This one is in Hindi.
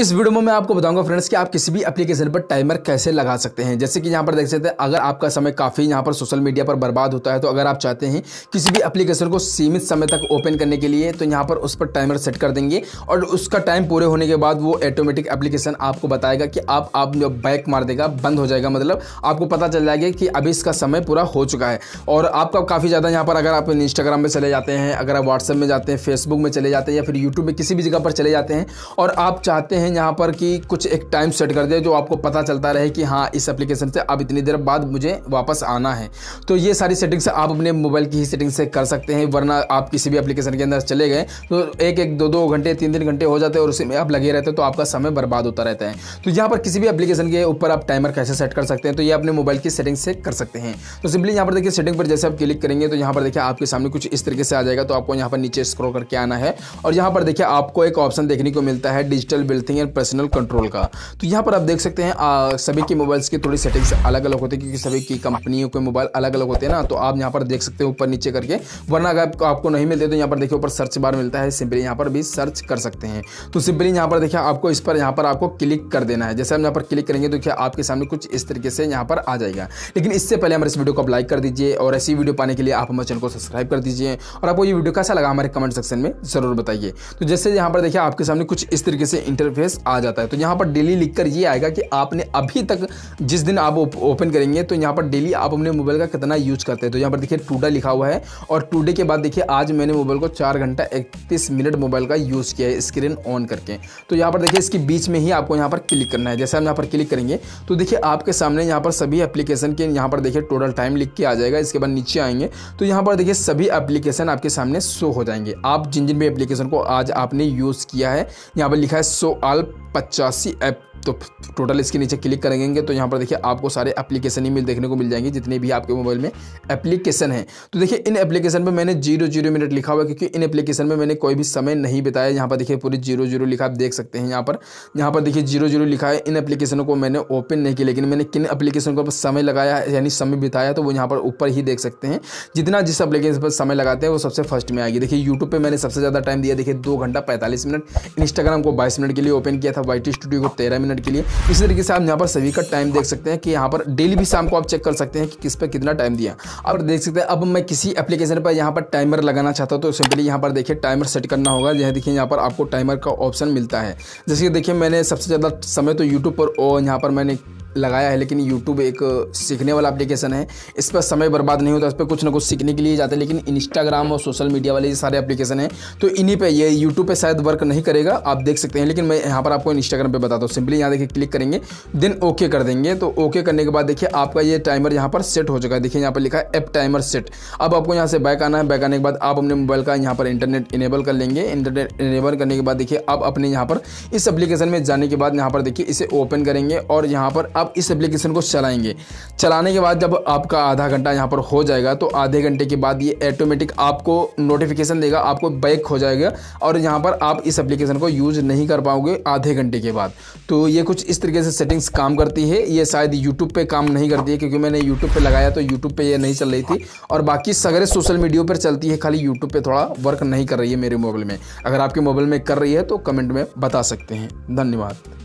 इस वीडियो में मैं आपको बताऊंगा फ्रेंड्स कि आप किसी भी एप्लीकेशन पर टाइमर कैसे लगा सकते हैं जैसे कि यहाँ पर देख सकते हैं अगर आपका समय काफ़ी यहाँ पर सोशल मीडिया पर बर्बाद होता है तो अगर आप चाहते हैं किसी भी एप्लीकेशन को सीमित समय तक ओपन करने के लिए तो यहाँ पर उस पर टाइमर सेट कर देंगे और उसका टाइम पूरे होने के बाद वो ऑटोमेटिक एप्लीकेशन आपको बताएगा कि आप आप बैक मार देगा बंद हो जाएगा मतलब आपको पता चल जाएगा कि अभी इसका समय पूरा हो चुका है और आपका काफ़ी ज़्यादा यहाँ पर अगर आप इंस्टाग्राम में चले जाते हैं अगर आप व्हाट्सएप में जाते हैं फेसबुक में चले जाते हैं या फिर यूट्यूब में किसी भी जगह पर चले जाते हैं और आप चाहते हैं हैं यहाँ पर कि कुछ एक टाइम सेट कर दिया जो आपको पता चलता रहे कि हाँ इस एप्लीकेशन से अब इतनी देर बाद मुझे वापस आना है तो ये सारी सेटिंग्स आप अपने मोबाइल की ही सेटिंग से कर सकते हैं वरना आप किसी भी एप्लीकेशन के अंदर चले गए तो एक एक दो दो घंटे तीन तीन घंटे हो जाते हैं और उसी में आप लगे रहते हैं तो आपका समय बर्बाद होता रहता है तो यहाँ पर किसी भी एप्लीकेशन के ऊपर आप टाइमर कैसे सेट कर सकते हैं तो ये अपने मोबाइल की सेटिंग से कर सकते हैं तो सिंपली यहाँ पर देखिए सेटिंग पर जैसे आप क्लिक करेंगे तो यहाँ पर देखिए आपके सामने कुछ इस तरीके से आ जाएगा तो आपको यहाँ पर नीचे स्क्रो करके आना है और यहाँ पर देखिए आपको एक ऑप्शन देखने को मिलता है डिजिटल बिल्थिंग सेटिंग एंड पर्सनल कंट्रोल का तो यहाँ पर आप देख सकते हैं आ, सभी के मोबाइल्स की थोड़ी सेटिंग्स अलग अलग होती है क्योंकि सभी की कंपनियों के मोबाइल अलग अलग होते हैं ना तो आप यहाँ पर देख सकते हो ऊपर नीचे करके वरना अगर आपको नहीं मिलते तो यहाँ पर देखिए ऊपर सर्च बार मिलता है सिंपली यहाँ पर भी सर्च कर सकते हैं तो सिंपली यहाँ पर देखिए आपको इस पर यहाँ पर आपको क्लिक कर देना है जैसे हम यहाँ पर क्लिक करेंगे तो क्या आपके सामने कुछ इस तरीके से यहाँ पर आ जाएगा लेकिन इससे पहले हमारे इस वीडियो को आप लाइक कर दीजिए और ऐसी वीडियो पाने के लिए आप हमारे चैनल को सब्सक्राइब कर दीजिए और आपको ये वीडियो कैसा लगा हमारे कमेंट सेक्शन में ज़रूर बताइए तो जैसे यहाँ पर देखिए आपके सामने कुछ इस तरीके से इंटरफेस एड्रेस आ जाता है तो यहाँ पर डेली लिख ये आएगा कि आपने अभी तक जिस दिन आप ओपन करेंगे तो यहाँ पर डेली आप अपने मोबाइल का कितना यूज करते हैं तो यहाँ पर देखिए टूडे लिखा हुआ है और टूडे के बाद देखिए आज मैंने मोबाइल को चार घंटा इकतीस मिनट मोबाइल का यूज़ किया है स्क्रीन ऑन करके तो यहाँ पर देखिए इसके बीच में ही आपको यहाँ पर क्लिक करना है जैसे हम यहाँ पर क्लिक करेंगे तो देखिए आपके सामने यहाँ पर सभी एप्लीकेशन के यहाँ पर देखिए टोटल टाइम लिख के आ जाएगा इसके बाद नीचे आएंगे तो यहाँ पर देखिए सभी एप्लीकेशन आपके सामने शो हो जाएंगे आप जिन जिन भी एप्लीकेशन को आज आपने यूज़ किया है यहाँ पर लिखा है शो आल पचासी एप तो टोटल इसके नीचे क्लिक करेंगे तो यहाँ पर देखिए आपको सारे एप्लीकेशन ही मिल देखने को मिल जाएंगे जितने भी आपके मोबाइल में एप्लीकेशन है तो देखिए इन एप्लीकेशन पर मैंने जीरो जीरो मिनट लिखा हुआ क्योंकि इन एप्लीकेशन में मैंने कोई भी समय नहीं बिताया यहाँ पर देखिए पूरी जीरो जीरो लिखा आप देख सकते हैं यहाँ पर यहाँ पर देखिए जीरो जीरो लिखा है इन एप्लीकेशन को मैंने ओपन नहीं किया लेकिन मैंने किन एप्लीकेशन को समय लगाया यानी समय बिताया तो वो यहाँ पर ऊपर ही देख सकते हैं जितना जिस एप्लीकेशन पर समय लगाते हैं वो सबसे फर्स्ट में आएगी देखिए यूट्यूब पर मैंने सबसे ज़्यादा टाइम दिया देखिए दो घंटा पैंतालीस मिनट इंस्टाग्राम को बाईस मिनट के लिए ओपन किया था वाई स्टूडियो को तेरह मिनट मिनट के लिए इसी तरीके से आप यहाँ पर सभी का टाइम देख सकते हैं कि यहाँ पर डेली भी शाम को आप चेक कर सकते हैं कि किस पर कितना टाइम दिया आप देख सकते हैं अब मैं किसी एप्लीकेशन पर यहाँ पर टाइमर लगाना चाहता हूँ तो सिंपली यहाँ पर देखिए टाइमर सेट करना होगा यह देखिए यहाँ पर आपको टाइमर का ऑप्शन मिलता है जैसे कि देखिए मैंने सबसे ज़्यादा समय तो यूट्यूब पर और यहाँ पर मैंने लगाया है लेकिन यूट्यूब एक सीखने वाला एप्लीकेशन है इस पर समय बर्बाद नहीं होता इस पर कुछ ना कुछ सीखने के लिए जाते हैं लेकिन इंस्टाग्राम और सोशल मीडिया वाले ये सारे एप्लीकेशन हैं तो इन्हीं पे ये यूट्यूब पे शायद वर्क नहीं करेगा आप देख सकते हैं लेकिन मैं यहाँ पर आपको इंस्टाग्राम पर बताता हूँ सिंपली यहाँ देखिए क्लिक करेंगे देन ओके कर देंगे तो ओके करने के बाद देखिए आपका ये टाइमर यहाँ पर सेट हो चुका है देखिए यहाँ पर लिखा है एप टाइमर सेट अब आपको यहाँ से बैक आना है बैक आने के बाद आप अपने मोबाइल का यहाँ पर इंटरनेट इनेबल कर लेंगे इंटरनेट इनेबल करने के बाद देखिए आप अपने यहाँ पर इस एप्लीकेशन में जाने के बाद यहाँ पर देखिए इसे ओपन करेंगे और यहाँ पर आप आप इस एप्लीकेशन को चलाएंगे चलाने के बाद जब आपका आधा घंटा यहाँ पर हो जाएगा तो आधे घंटे के बाद ये ऑटोमेटिक आपको नोटिफिकेशन देगा आपको बैक हो जाएगा और यहाँ पर आप इस एप्लीकेशन को यूज़ नहीं कर पाओगे आधे घंटे के बाद तो ये कुछ इस तरीके से सेटिंग्स काम करती है ये शायद यूट्यूब पर काम नहीं करती है क्योंकि मैंने यूट्यूब पर लगाया तो यूट्यूब पर यह नहीं चल रही थी और बाकी सगरे सोशल मीडिया पर चलती है खाली यूट्यूब पर थोड़ा वर्क नहीं कर रही है मेरे मोबाइल में अगर आपके मोबाइल में कर रही है तो कमेंट में बता सकते हैं धन्यवाद